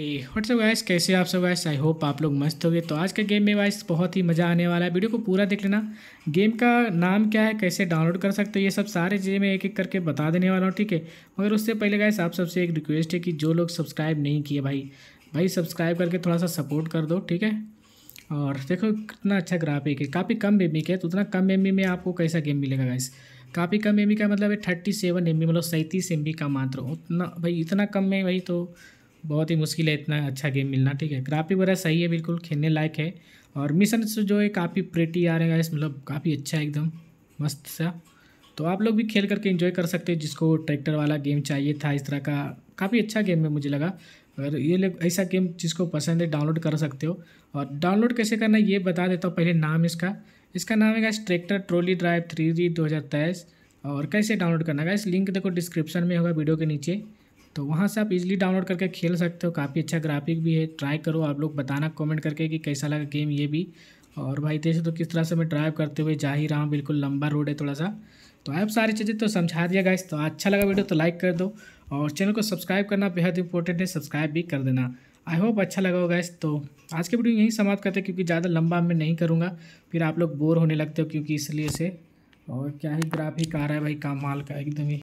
हे WhatsApp guys कैसे आप सब गाइस आई होप आप लोग मस्त होंगे तो आज का गेम में वाइस बहुत ही मज़ा आने वाला है वीडियो को पूरा देख लेना गेम का नाम क्या है कैसे डाउनलोड कर सकते हो ये सब सारे चीज़ें मैं एक एक करके बता देने वाला हूँ ठीक है मगर उससे पहले गाइस आप सबसे एक रिक्वेस्ट है कि जो लोग सब्सक्राइब नहीं किए भाई भाई सब्सक्राइब करके थोड़ा सा सपोर्ट कर दो ठीक है और देखो कितना अच्छा ग्राफिक है काफ़ी कम एम का है तो उतना कम एम में आपको कैसा गेम मिलेगा गाइस काफ़ी कम एम का मतलब है थर्टी सेवन एम मतलब सैंतीस एम का मात्र उतना भाई इतना कम में भाई तो बहुत ही मुश्किल है इतना अच्छा गेम मिलना ठीक है ग्राफिक वगैरह सही है बिल्कुल खेलने लायक है और मिशन जो है काफ़ी प्रेटी आ रहेगा इस मतलब काफ़ी अच्छा है एकदम मस्त सा तो आप लोग भी खेल करके इन्जॉय कर सकते हैं जिसको ट्रैक्टर वाला गेम चाहिए था इस तरह का काफ़ी अच्छा गेम है मुझे लगा अगर ये लोग ऐसा गेम जिसको पसंद है डाउनलोड कर सकते हो और डाउनलोड कैसे करना ये बता देता हूँ पहले नाम इसका इसका नाम है tractor trolley drive three G दो हज़ार तेईस और कैसे डाउनलोड करना है इस लिंक देखो डिस्क्रिप्शन में होगा वीडियो के नीचे तो वहाँ से आप इजीली डाउनलोड करके खेल सकते हो काफ़ी अच्छा ग्राफिक भी है ट्राई करो आप लोग बताना कमेंट करके कि कैसा लगा गेम ये भी और भाई देखे तो किस तरह से मैं ड्राइव करते हुए जा ही रहा हूँ बिल्कुल लंबा रोड है थोड़ा सा तो आप सारी चीज़ें तो समझा दिया गाइस तो अच्छा लगा वीडियो तो लाइक कर दो और चैनल को सब्सक्राइब करना बेहद इंपॉर्टेंट है सब्सक्राइब भी कर देना आई होप अच्छा लगा होगा इस तो आज के वीडियो यहीं समाप्त करते हैं क्योंकि ज़्यादा लंबा मैं नहीं करूँगा फिर आप लोग बोर होने लगते हो क्योंकि इसलिए से और क्या ही ग्राफिक आ रहा है भाई कमाल का एकदम ही